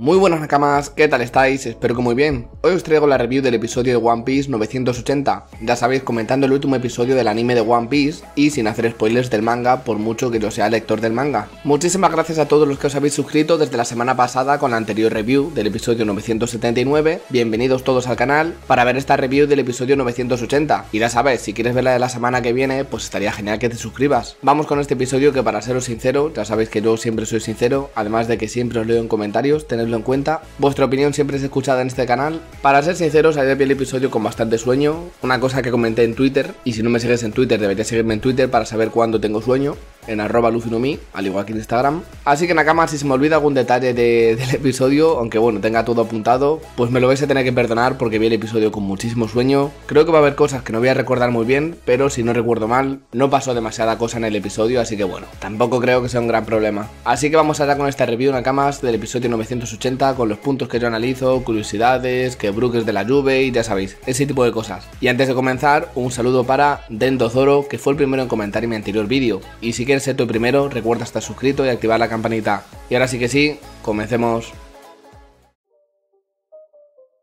Muy buenas nakamas, ¿qué tal estáis? Espero que muy bien. Hoy os traigo la review del episodio de One Piece 980. Ya sabéis, comentando el último episodio del anime de One Piece y sin hacer spoilers del manga, por mucho que yo sea lector del manga. Muchísimas gracias a todos los que os habéis suscrito desde la semana pasada con la anterior review del episodio 979. Bienvenidos todos al canal para ver esta review del episodio 980. Y ya sabéis si quieres verla de la semana que viene, pues estaría genial que te suscribas. Vamos con este episodio que para seros sincero, ya sabéis que yo siempre soy sincero, además de que siempre os leo en comentarios, tenéis en cuenta. Vuestra opinión siempre es escuchada en este canal. Para ser sinceros, ayer vi el episodio con bastante sueño, una cosa que comenté en Twitter, y si no me sigues en Twitter, deberías seguirme en Twitter para saber cuándo tengo sueño en arroba al igual que en Instagram. Así que Nakama, si se me olvida algún detalle del episodio, aunque bueno, tenga todo apuntado, pues me lo vais a tener que perdonar porque vi el episodio con muchísimo sueño. Creo que va a haber cosas que no voy a recordar muy bien, pero si no recuerdo mal, no pasó demasiada cosa en el episodio, así que bueno, tampoco creo que sea un gran problema. Así que vamos allá con esta review Nakamas del episodio 980 con los puntos que yo analizo, curiosidades, que Brooke es de la lluvia y ya sabéis, ese tipo de cosas. Y antes de comenzar, un saludo para Zoro, que fue el primero en comentar en mi anterior vídeo. Y si quieres seto sé primero, recuerda estar suscrito y activar la campanita. Y ahora sí que sí, comencemos.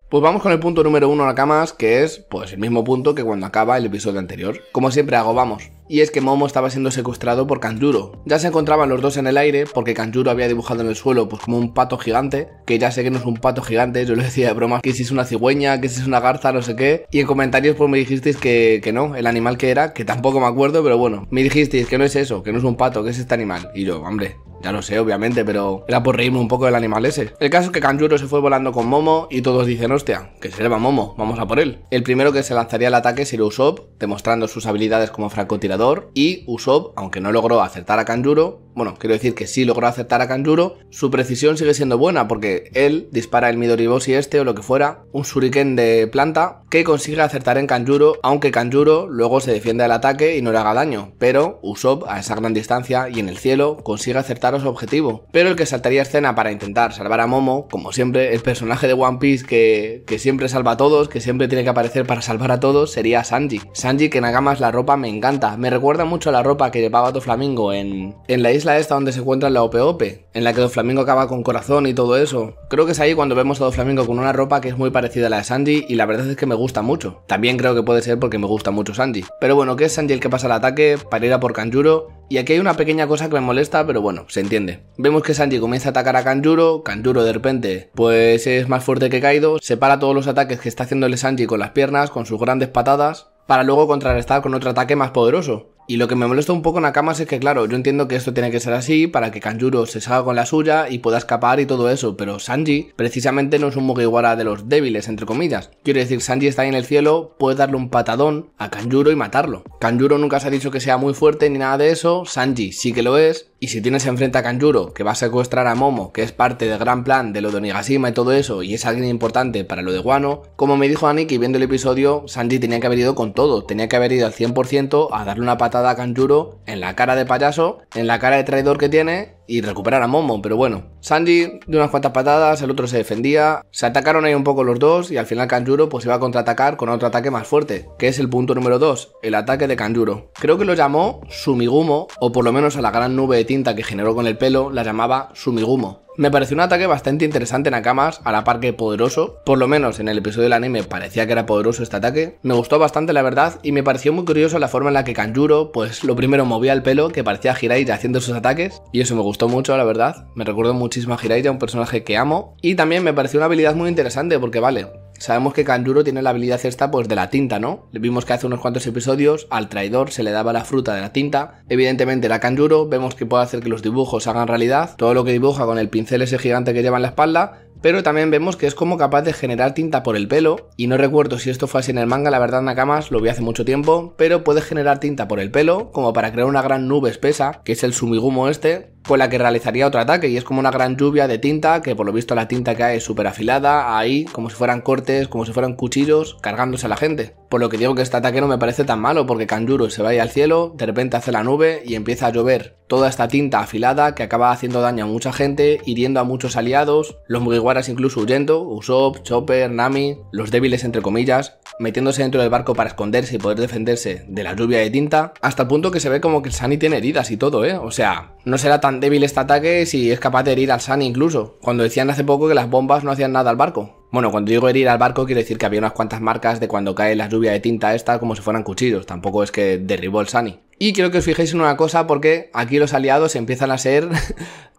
Pues vamos con el punto número uno a que es pues el mismo punto que cuando acaba el episodio anterior. Como siempre hago, vamos y es que Momo estaba siendo secuestrado por Kanjuro. Ya se encontraban los dos en el aire porque Kanjuro había dibujado en el suelo pues como un pato gigante, que ya sé que no es un pato gigante, yo le decía de broma que si es una cigüeña, que si es una garza, no sé qué, y en comentarios pues me dijisteis que, que no, el animal que era, que tampoco me acuerdo, pero bueno, me dijisteis que no es eso, que no es un pato, que es este animal, y yo, hombre, ya lo sé, obviamente, pero era por reírme un poco del animal ese. El caso es que Kanjuro se fue volando con Momo y todos dicen, hostia, que se va Momo, vamos a por él. El primero que se lanzaría al ataque sería Usopp, demostrando sus habilidades como francotirador y Usopp, aunque no logró acertar a Kanjuro, bueno, quiero decir que sí logró acertar a Kanjuro, su precisión sigue siendo buena porque él dispara el Midoriboshi este o lo que fuera, un shuriken de planta, que consigue acertar en Kanjuro, aunque Kanjuro luego se defiende del ataque y no le haga daño, pero Usopp a esa gran distancia y en el cielo consigue acertar a su objetivo. Pero el que saltaría escena para intentar salvar a Momo, como siempre, el personaje de One Piece que, que siempre salva a todos, que siempre tiene que aparecer para salvar a todos, sería Sanji. Sanji que en Agamas la ropa me encanta, me recuerda mucho a la ropa que llevaba Flamingo en, en la isla la esta donde se encuentra la OPOP, en la que Do Flamingo acaba con corazón y todo eso. Creo que es ahí cuando vemos a Do Flamingo con una ropa que es muy parecida a la de Sanji y la verdad es que me gusta mucho. También creo que puede ser porque me gusta mucho Sanji. Pero bueno, que es Sanji el que pasa el ataque para ir a por Kanjuro y aquí hay una pequeña cosa que me molesta, pero bueno, se entiende. Vemos que Sanji comienza a atacar a Kanjuro, Kanjuro de repente pues es más fuerte que Kaido, separa todos los ataques que está haciéndole Sanji con las piernas, con sus grandes patadas, para luego contrarrestar con otro ataque más poderoso. Y lo que me molesta un poco en Nakamas es que, claro, yo entiendo que esto tiene que ser así para que Kanjuro se salga con la suya y pueda escapar y todo eso, pero Sanji precisamente no es un Mugiwara de los débiles, entre comillas. Quiero decir, Sanji está ahí en el cielo, puede darle un patadón a Kanjuro y matarlo. Kanjuro nunca se ha dicho que sea muy fuerte ni nada de eso, Sanji sí que lo es, y si tienes enfrente a Kanjuro, que va a secuestrar a Momo, que es parte del gran plan de lo de Onigashima y todo eso, y es alguien importante para lo de Wano, como me dijo Aniki viendo el episodio, Sanji tenía que haber ido con todo, tenía que haber ido al 100% a darle una patada a Kanjuro en la cara de payaso, en la cara de traidor que tiene y recuperar a Momo. Pero bueno, Sanji de unas cuantas patadas, el otro se defendía, se atacaron ahí un poco los dos y al final Kanjuro pues iba a contraatacar con otro ataque más fuerte, que es el punto número 2, el ataque de Kanjuro. Creo que lo llamó Sumigumo, o por lo menos a la gran nube de tinta que generó con el pelo, la llamaba Sumigumo. Me pareció un ataque bastante interesante en Akamas, a la par que poderoso. Por lo menos en el episodio del anime parecía que era poderoso este ataque. Me gustó bastante, la verdad, y me pareció muy curioso la forma en la que Kanjuro, pues lo primero movía el pelo, que parecía Jiraiya haciendo sus ataques, y eso me gustó mucho, la verdad. Me recuerdo muchísimo a Jiraiya, un personaje que amo, y también me pareció una habilidad muy interesante, porque vale, Sabemos que Kanjuro tiene la habilidad esta pues de la tinta, ¿no? Vimos que hace unos cuantos episodios al traidor se le daba la fruta de la tinta. Evidentemente la Kanjuro, vemos que puede hacer que los dibujos hagan realidad, todo lo que dibuja con el pincel ese gigante que lleva en la espalda, pero también vemos que es como capaz de generar tinta por el pelo, y no recuerdo si esto fue así en el manga, la verdad Nakamas lo vi hace mucho tiempo, pero puede generar tinta por el pelo, como para crear una gran nube espesa, que es el sumigumo este, con la que realizaría otro ataque y es como una gran lluvia de tinta que por lo visto la tinta que es súper afilada ahí como si fueran cortes, como si fueran cuchillos cargándose a la gente. Por lo que digo que este ataque no me parece tan malo porque Kanjuro se va ahí al cielo, de repente hace la nube y empieza a llover toda esta tinta afilada que acaba haciendo daño a mucha gente, hiriendo a muchos aliados, los Mugiwaras incluso huyendo, Usopp, Chopper, Nami, los débiles entre comillas, metiéndose dentro del barco para esconderse y poder defenderse de la lluvia de tinta, hasta el punto que se ve como que Sunny tiene heridas y todo, ¿eh? O sea, no será tan débil este ataque si es capaz de herir al Sani incluso. Cuando decían hace poco que las bombas no hacían nada al barco. Bueno, cuando digo herir al barco quiero decir que había unas cuantas marcas de cuando cae la lluvia de tinta esta como si fueran cuchillos. Tampoco es que derribó el Sunny. Y quiero que os fijéis en una cosa porque aquí los aliados empiezan a ser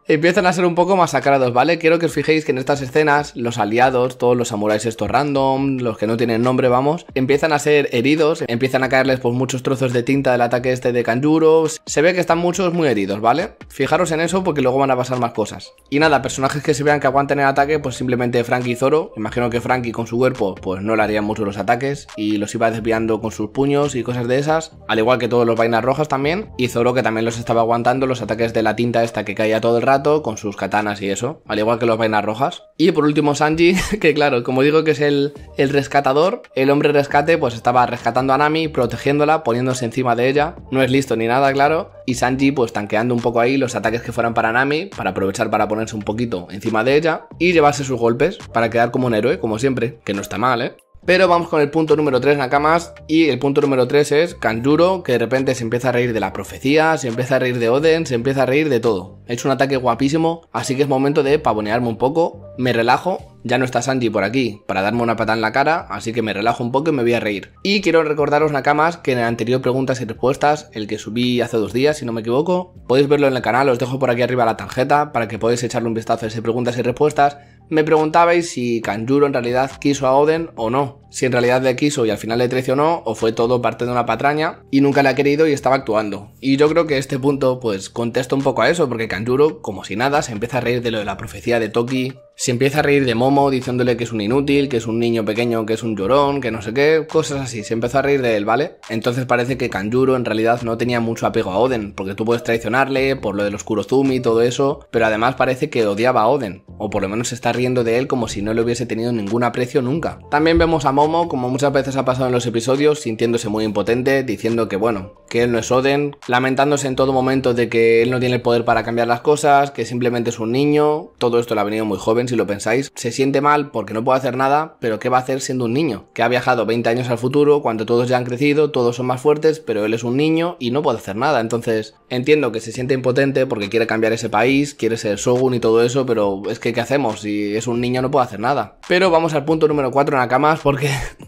empiezan a ser un poco masacrados, ¿vale? Quiero que os fijéis que en estas escenas los aliados, todos los samuráis estos random, los que no tienen nombre, vamos, empiezan a ser heridos, empiezan a caerles por muchos trozos de tinta del ataque este de Kanjuro, se ve que están muchos muy heridos, ¿vale? Fijaros en eso porque luego van a pasar más cosas. Y nada, personajes que se vean que aguanten el ataque, pues simplemente Frankie y Zoro, imagino que Frankie con su cuerpo pues no le harían mucho los ataques y los iba desviando con sus puños y cosas de esas, al igual que todos los vainas rojas también, y Zoro que también los estaba aguantando los ataques de la tinta esta que caía todo el rato con sus katanas y eso, al igual que los vainas rojas. Y por último Sanji, que claro, como digo que es el, el rescatador, el hombre rescate pues estaba rescatando a Nami, protegiéndola, poniéndose encima de ella, no es listo ni nada, claro, y Sanji pues tanqueando un poco ahí los ataques que fueran para Nami, para aprovechar para ponerse un poquito encima de ella y llevarse sus golpes para quedar como un héroe, como siempre, que no está mal, ¿eh? Pero vamos con el punto número 3, Nakamas. Y el punto número 3 es Kanjuro, que de repente se empieza a reír de la profecía, se empieza a reír de Oden, se empieza a reír de todo. Es un ataque guapísimo, así que es momento de pavonearme un poco. Me relajo, ya no está Sanji por aquí para darme una patada en la cara, así que me relajo un poco y me voy a reír. Y quiero recordaros, Nakamas, que en el anterior preguntas y respuestas, el que subí hace dos días, si no me equivoco, podéis verlo en el canal, os dejo por aquí arriba la tarjeta para que podáis echarle un vistazo a ese preguntas y respuestas me preguntabais si Kanjuro en realidad quiso a Oden o no, si en realidad le quiso y al final le traicionó o fue todo parte de una patraña y nunca le ha querido y estaba actuando. Y yo creo que este punto pues contesto un poco a eso, porque Kanjuro, como si nada, se empieza a reír de lo de la profecía de Toki, se empieza a reír de Momo diciéndole que es un inútil, que es un niño pequeño, que es un llorón, que no sé qué, cosas así. Se empezó a reír de él, ¿vale? Entonces parece que Kanjuro en realidad no tenía mucho apego a Oden, porque tú puedes traicionarle por lo del Kurozumi y todo eso, pero además parece que odiaba a Oden, o por lo menos está riendo de él como si no le hubiese tenido ningún aprecio nunca. También vemos a Momo, como muchas veces ha pasado en los episodios, sintiéndose muy impotente, diciendo que bueno, que él no es Oden, lamentándose en todo momento de que él no tiene el poder para cambiar las cosas, que simplemente es un niño, todo esto le ha venido muy joven si lo pensáis, se siente mal porque no puede hacer nada, pero ¿qué va a hacer siendo un niño? Que ha viajado 20 años al futuro, cuando todos ya han crecido, todos son más fuertes, pero él es un niño y no puede hacer nada. Entonces, entiendo que se siente impotente porque quiere cambiar ese país, quiere ser Shogun y todo eso, pero es que ¿qué hacemos? Si es un niño no puede hacer nada. Pero vamos al punto número 4, Nakamas, porque...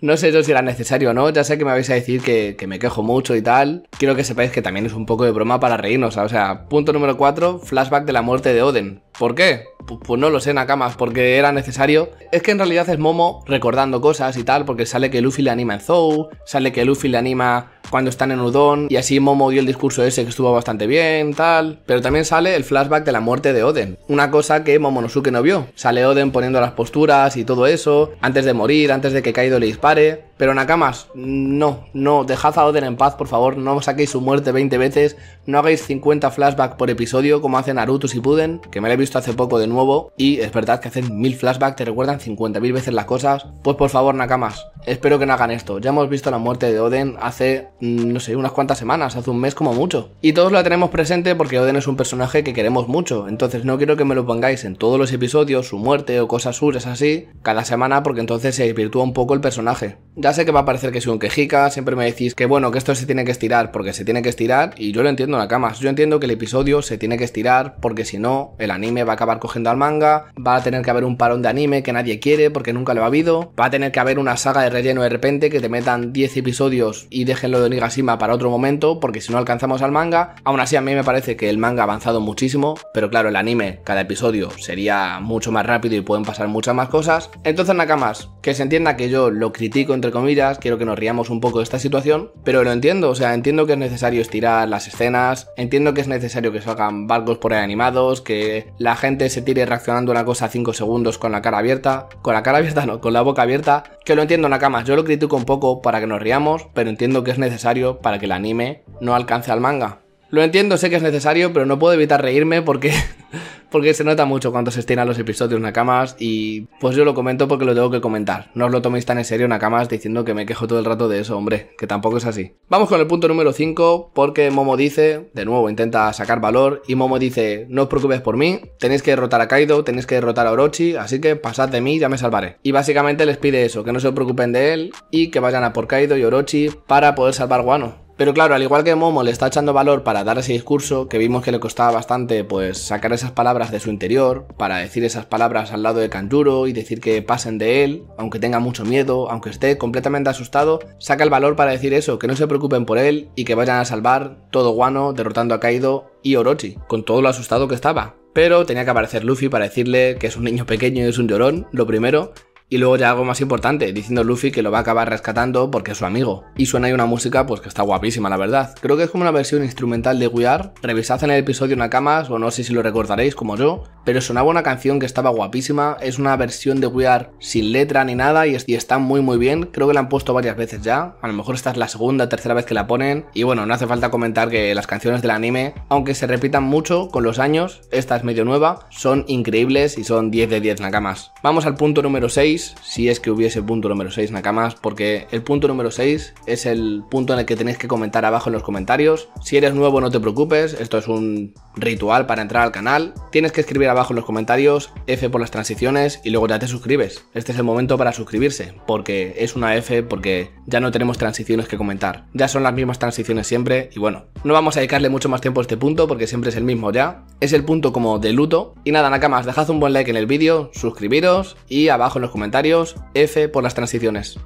No sé yo si era necesario o no, ya sé que me vais a decir que, me quejo mucho y tal. Quiero que sepáis que también es un poco de broma para reírnos. O sea, punto número 4, flashback de la muerte de Oden. ¿Por qué? pues no lo sé, Nakamas, porque era necesario. Es que en realidad es Momo recordando cosas y tal, porque sale que Luffy le anima en Zou, sale que Luffy le anima cuando están en Udon, y así Momo dio el discurso ese que estuvo bastante bien, tal. Pero también sale el flashback de la muerte de Oden, una cosa que Momonosuke no vio. Sale Oden poniendo las posturas y todo eso, antes de morir, antes de que Kaido le dispare. Pero Nakamas, no, no, dejad a Oden en paz, por favor, no saquéis su muerte 20 veces, no hagáis 50 flashbacks por episodio como hacen Naruto y puden, que me lo he visto hace poco de nuevo, y es verdad que hacen mil flashbacks, te recuerdan 50.000 veces las cosas, pues por favor Nakamas, Espero que no hagan esto. Ya hemos visto la muerte de Oden hace, mm, no sé, unas cuantas semanas, hace un mes como mucho. Y todos la tenemos presente porque Oden es un personaje que queremos mucho. Entonces no quiero que me lo pongáis en todos los episodios, su muerte o cosas suyas así, cada semana porque entonces se desvirtúa un poco el personaje. Ya sé que va a parecer que soy un quejica, siempre me decís que bueno, que esto se tiene que estirar porque se tiene que estirar y yo lo entiendo en la cama. Yo entiendo que el episodio se tiene que estirar porque si no, el anime va a acabar cogiendo al manga, va a tener que haber un parón de anime que nadie quiere porque nunca lo ha habido, va a tener que haber una saga de relleno de repente, que te metan 10 episodios y déjenlo de Onigashima para otro momento, porque si no alcanzamos al manga. Aún así, a mí me parece que el manga ha avanzado muchísimo, pero claro, el anime, cada episodio sería mucho más rápido y pueden pasar muchas más cosas. Entonces, Nakamas, que se entienda que yo lo critico entre comillas, quiero que nos riamos un poco de esta situación, pero lo entiendo, o sea, entiendo que es necesario estirar las escenas, entiendo que es necesario que se hagan barcos por ahí animados, que la gente se tire reaccionando una cosa 5 segundos con la cara abierta, con la cara abierta no, con la boca abierta, que lo entiendo, Nakama, yo lo critico un poco para que nos riamos, pero entiendo que es necesario para que el anime no alcance al manga. Lo entiendo, sé que es necesario, pero no puedo evitar reírme porque, porque se nota mucho cuando se estiran los episodios Nakamas y pues yo lo comento porque lo tengo que comentar. No os lo toméis tan en serio Nakamas diciendo que me quejo todo el rato de eso, hombre, que tampoco es así. Vamos con el punto número 5 porque Momo dice, de nuevo, intenta sacar valor y Momo dice, no os preocupéis por mí, tenéis que derrotar a Kaido, tenéis que derrotar a Orochi, así que pasad de mí, ya me salvaré. Y básicamente les pide eso, que no se preocupen de él y que vayan a por Kaido y Orochi para poder salvar Guano. Pero claro, al igual que Momo le está echando valor para dar ese discurso, que vimos que le costaba bastante pues sacar esas palabras de su interior, para decir esas palabras al lado de Kanjuro y decir que pasen de él, aunque tenga mucho miedo, aunque esté completamente asustado, saca el valor para decir eso, que no se preocupen por él y que vayan a salvar todo Guano derrotando a Kaido y Orochi, con todo lo asustado que estaba. Pero tenía que aparecer Luffy para decirle que es un niño pequeño y es un llorón, lo primero, y luego ya algo más importante, diciendo Luffy que lo va a acabar rescatando porque es su amigo. Y suena ahí una música pues que está guapísima, la verdad. Creo que es como una versión instrumental de We Are. Revisad en el episodio Nakamas, o no sé si lo recordaréis como yo, pero sonaba una canción que estaba guapísima. Es una versión de We sin letra ni nada y, está muy muy bien. Creo que la han puesto varias veces ya. A lo mejor esta es la segunda o tercera vez que la ponen. Y bueno, no hace falta comentar que las canciones del anime, aunque se repitan mucho con los años, esta es medio nueva, son increíbles y son 10 de 10 nakamas. Vamos al punto número 6, si es que hubiese punto número 6 nakamas, porque el punto número 6 es el punto en el que tenéis que comentar abajo en los comentarios. Si eres nuevo no te preocupes, esto es un ritual para entrar al canal. Tienes que escribir abajo abajo en los comentarios, F por las transiciones y luego ya te suscribes. Este es el momento para suscribirse, porque es una F porque ya no tenemos transiciones que comentar. Ya son las mismas transiciones siempre y bueno, no vamos a dedicarle mucho más tiempo a este punto porque siempre es el mismo ya. Es el punto como de luto. Y nada, nakamas, dejad un buen like en el vídeo, suscribiros y abajo en los comentarios, F por las transiciones.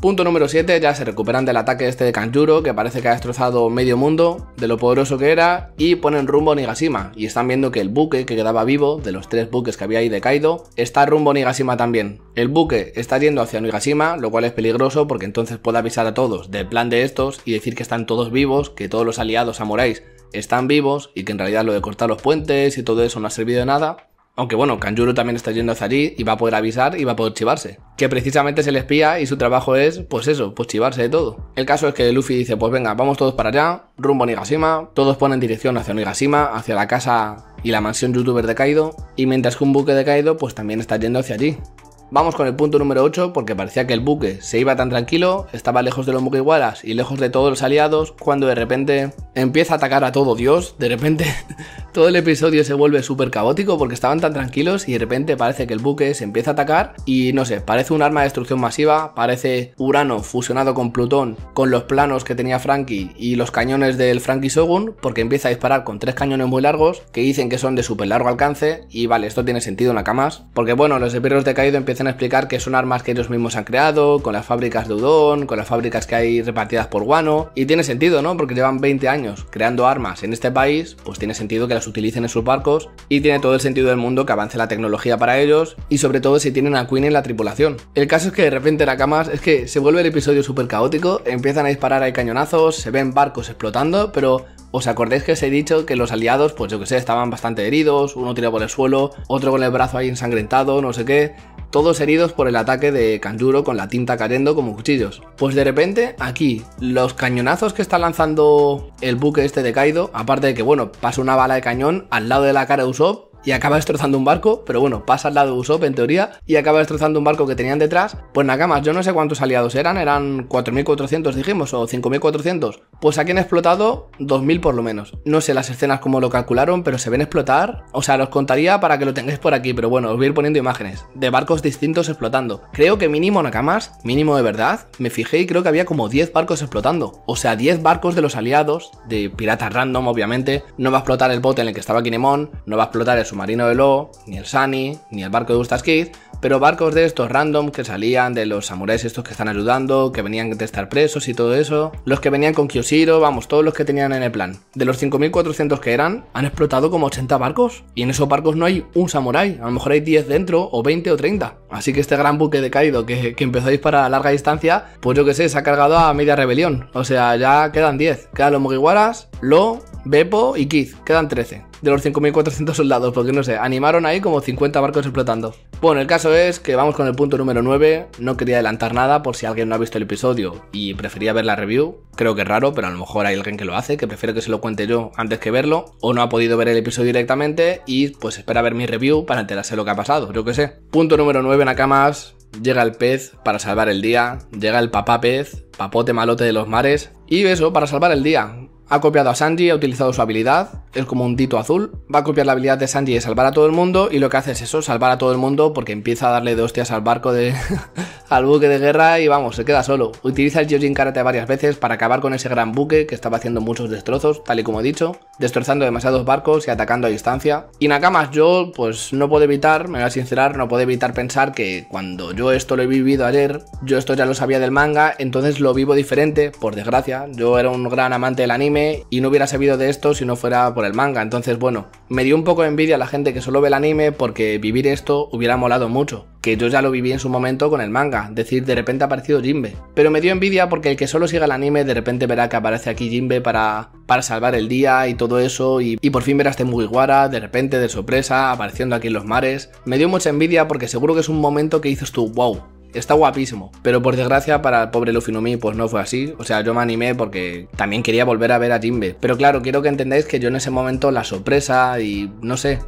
Punto número 7, ya se recuperan del ataque este de Kanjuro, que parece que ha destrozado medio mundo, de lo poderoso que era, y ponen rumbo a Nigashima, y están viendo que el buque que quedaba vivo, de los tres buques que había ahí de Kaido, está rumbo a Nigashima también. El buque está yendo hacia Nigashima, lo cual es peligroso porque entonces puede avisar a todos del plan de estos y decir que están todos vivos, que todos los aliados amoráis están vivos y que en realidad lo de cortar los puentes y todo eso no ha servido de nada, aunque bueno, Kanjuro también está yendo hacia allí y va a poder avisar y va a poder chivarse. Que precisamente se le espía y su trabajo es, pues eso, pues chivarse de todo. El caso es que Luffy dice, pues venga, vamos todos para allá, rumbo a Nigashima, todos ponen dirección hacia Nigashima, hacia la casa y la mansión youtuber de Kaido, y mientras que un buque de Kaido pues también está yendo hacia allí. Vamos con el punto número 8, porque parecía que el buque se iba tan tranquilo, estaba lejos de los Mugiwaras y lejos de todos los aliados, cuando de repente empieza a atacar a todo Dios, de repente todo el episodio se vuelve súper caótico porque estaban tan tranquilos y de repente parece que el buque se empieza a atacar y no sé, parece un arma de destrucción masiva, parece Urano fusionado con Plutón, con los planos que tenía Frankie y los cañones del Frankie Shogun, porque empieza a disparar con tres cañones muy largos que dicen que son de súper largo alcance y vale, esto tiene sentido en la camas, porque bueno, los espirros de caído empiezan a explicar que son armas que ellos mismos han creado, con las fábricas de Udon, con las fábricas que hay repartidas por Guano, y tiene sentido, ¿no? Porque llevan 20 años creando armas en este país, pues tiene sentido que las utilicen en sus barcos, y tiene todo el sentido del mundo que avance la tecnología para ellos, y sobre todo si tienen a Queen en la tripulación. El caso es que de repente Nakamas es que se vuelve el episodio súper caótico, empiezan a disparar hay cañonazos, se ven barcos explotando, pero ¿Os acordáis que os he dicho que los aliados, pues yo que sé, estaban bastante heridos, uno tirado por el suelo, otro con el brazo ahí ensangrentado, no sé qué, todos heridos por el ataque de Kanjuro con la tinta cayendo como cuchillos? Pues de repente, aquí, los cañonazos que está lanzando el buque este de Kaido, aparte de que, bueno, pasa una bala de cañón al lado de la cara de Usopp, y acaba destrozando un barco, pero bueno, pasa al lado de Usopp en teoría y acaba destrozando un barco que tenían detrás. Pues nada más, yo no sé cuántos aliados eran, eran 4.400 dijimos o 5.400 pues aquí han explotado 2000 por lo menos. No sé las escenas cómo lo calcularon, pero se ven explotar. O sea, os contaría para que lo tengáis por aquí, pero bueno, os voy a ir poniendo imágenes de barcos distintos explotando. Creo que mínimo Nakamas, mínimo de verdad, me fijé y creo que había como 10 barcos explotando. O sea, 10 barcos de los aliados, de piratas random, obviamente. No va a explotar el bote en el que estaba Kinemon, no va a explotar el submarino de Lo, ni el Sunny, ni el barco de Gustas pero barcos de estos random que salían, de los samuráis estos que están ayudando, que venían de estar presos y todo eso, los que venían con Kyoshi vamos, todos los que tenían en el plan. De los 5.400 que eran, han explotado como 80 barcos. Y en esos barcos no hay un samurái, a lo mejor hay 10 dentro, o 20 o 30. Así que este gran buque de caído que, empezáis empezó larga distancia, pues yo que sé, se ha cargado a media rebelión. O sea, ya quedan 10. Quedan los Mugiwaras, Lo, Bepo y Kid. Quedan 13 de los 5.400 soldados, porque no sé, animaron ahí como 50 barcos explotando. Bueno, el caso es que vamos con el punto número 9, no quería adelantar nada por si alguien no ha visto el episodio y prefería ver la review, creo que es raro, pero a lo mejor hay alguien que lo hace, que prefiero que se lo cuente yo antes que verlo, o no ha podido ver el episodio directamente y pues espera ver mi review para enterarse lo que ha pasado, yo que sé. Punto número 9 camas, llega el pez para salvar el día, llega el papá pez, papote malote de los mares, y beso para salvar el día, ha copiado a Sanji, ha utilizado su habilidad, es como un dito azul. Va a copiar la habilidad de Sanji de salvar a todo el mundo y lo que hace es eso, salvar a todo el mundo porque empieza a darle de hostias al barco de... al buque de guerra y vamos, se queda solo. Utiliza el Jojin Karate varias veces para acabar con ese gran buque que estaba haciendo muchos destrozos, tal y como he dicho, destrozando demasiados barcos y atacando a distancia. Y Nakamas, yo pues no puedo evitar, me voy a sincerar, no puedo evitar pensar que cuando yo esto lo he vivido ayer, yo esto ya lo sabía del manga, entonces lo vivo diferente, por desgracia. Yo era un gran amante del anime y no hubiera sabido de esto si no fuera por el manga. Entonces, bueno, me dio un poco de envidia a la gente que solo ve el anime porque vivir esto hubiera molado mucho. Que yo ya lo viví en su momento con el manga, decir, de repente ha aparecido Jinbe. Pero me dio envidia porque el que solo siga el anime de repente verá que aparece aquí Jinbe para, para salvar el día y todo eso. Y, por fin verás este de repente, de sorpresa, apareciendo aquí en los mares. Me dio mucha envidia porque seguro que es un momento que dices tú, wow, está guapísimo. Pero por desgracia para el pobre Luffy no me... pues no fue así. O sea, yo me animé porque también quería volver a ver a Jimbe. Pero claro, quiero que entendáis que yo en ese momento la sorpresa y no sé,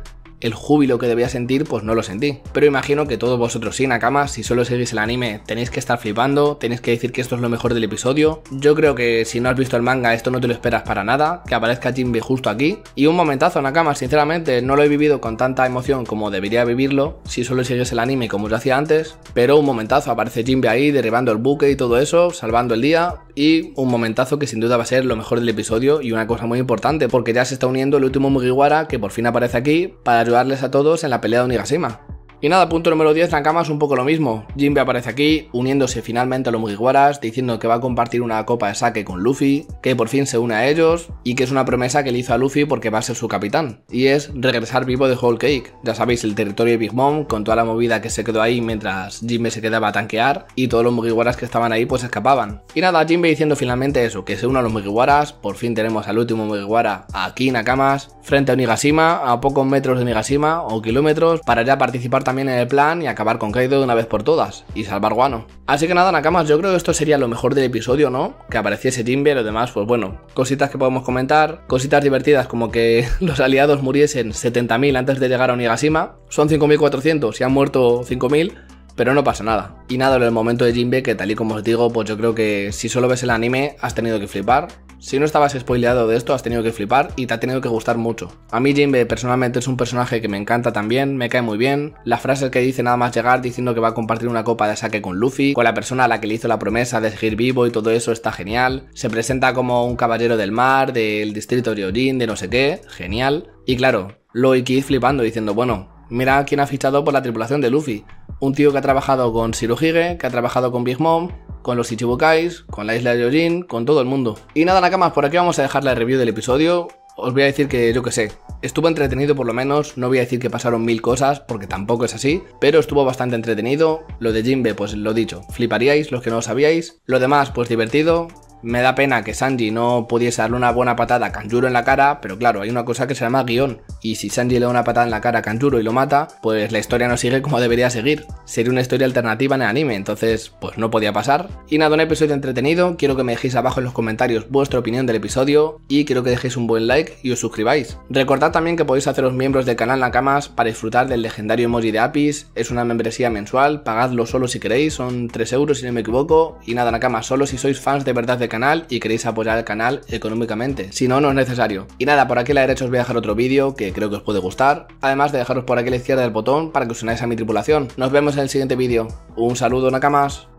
el júbilo que debía sentir, pues no lo sentí. Pero imagino que todos vosotros sí, Nakama, si solo seguís el anime, tenéis que estar flipando, tenéis que decir que esto es lo mejor del episodio. Yo creo que si no has visto el manga, esto no te lo esperas para nada, que aparezca Jinbe justo aquí. Y un momentazo, Nakama, sinceramente, no lo he vivido con tanta emoción como debería vivirlo, si solo sigues el anime como yo hacía antes, pero un momentazo, aparece Jinbe ahí derribando el buque y todo eso, salvando el día, y un momentazo que sin duda va a ser lo mejor del episodio y una cosa muy importante, porque ya se está uniendo el último Mugiwara, que por fin aparece aquí, para ayudarles a todos en la pelea de Onigashima. Y nada, punto número 10, Nakama es un poco lo mismo. Jinbe aparece aquí, uniéndose finalmente a los Mugiwaras, diciendo que va a compartir una copa de saque con Luffy, que por fin se une a ellos, y que es una promesa que le hizo a Luffy porque va a ser su capitán, y es regresar vivo de Whole Cake. Ya sabéis, el territorio de Big Mom, con toda la movida que se quedó ahí mientras Jinbe se quedaba a tanquear, y todos los Mugiwaras que estaban ahí pues escapaban. Y nada, Jinbe diciendo finalmente eso, que se une a los Mugiwaras, por fin tenemos al último Mugiwara aquí, Nakamas, frente a Onigashima, a pocos metros de Onigashima, o kilómetros, para ya participar también en el plan y acabar con Kaido de una vez por todas, y salvar Guano. Así que nada, Nakamas, yo creo que esto sería lo mejor del episodio, ¿no? Que apareciese Jinbe y lo demás, pues bueno, cositas que podemos comentar, cositas divertidas como que los aliados muriesen 70.000 antes de llegar a Onigashima, son 5.400 y han muerto 5.000, pero no pasa nada. Y nada, en el momento de Jinbe, que tal y como os digo, pues yo creo que si solo ves el anime, has tenido que flipar, si no estabas spoileado de esto, has tenido que flipar y te ha tenido que gustar mucho. A mí Jinbe personalmente es un personaje que me encanta también, me cae muy bien. Las frases que dice nada más llegar diciendo que va a compartir una copa de saque con Luffy, con la persona a la que le hizo la promesa de seguir vivo y todo eso está genial. Se presenta como un caballero del mar, del distrito de de no sé qué, genial. Y claro, Loiki flipando diciendo, bueno, mira quién ha fichado por la tripulación de Luffy. Un tío que ha trabajado con Shirohige, que ha trabajado con Big Mom, con los Ichibukais, con la isla de Yojin, con todo el mundo. Y nada, Nakamas, por aquí vamos a dejar la review del episodio. Os voy a decir que yo que sé, estuvo entretenido por lo menos, no voy a decir que pasaron mil cosas, porque tampoco es así, pero estuvo bastante entretenido. Lo de Jinbe, pues lo dicho, fliparíais los que no lo sabíais. Lo demás, pues divertido, me da pena que Sanji no pudiese darle una buena patada a Kanjuro en la cara, pero claro, hay una cosa que se llama guión, y si Sanji le da una patada en la cara a Kanjuro y lo mata, pues la historia no sigue como debería seguir sería una historia alternativa en el anime, entonces pues no podía pasar. Y nada, un episodio entretenido, quiero que me dejéis abajo en los comentarios vuestra opinión del episodio y quiero que dejéis un buen like y os suscribáis. Recordad también que podéis haceros miembros del canal Nakamas para disfrutar del legendario emoji de Apis, es una membresía mensual, pagadlo solo si queréis, son 3 euros si no me equivoco. Y nada, Nakamas, solo si sois fans de verdad del canal y queréis apoyar al canal económicamente, si no, no es necesario. Y nada, por aquí la derecha os voy a dejar otro vídeo que creo que os puede gustar, además de dejaros por aquí a la izquierda el botón para que os unáis a mi tripulación. Nos vemos en el siguiente vídeo. Un saludo, Nakamas.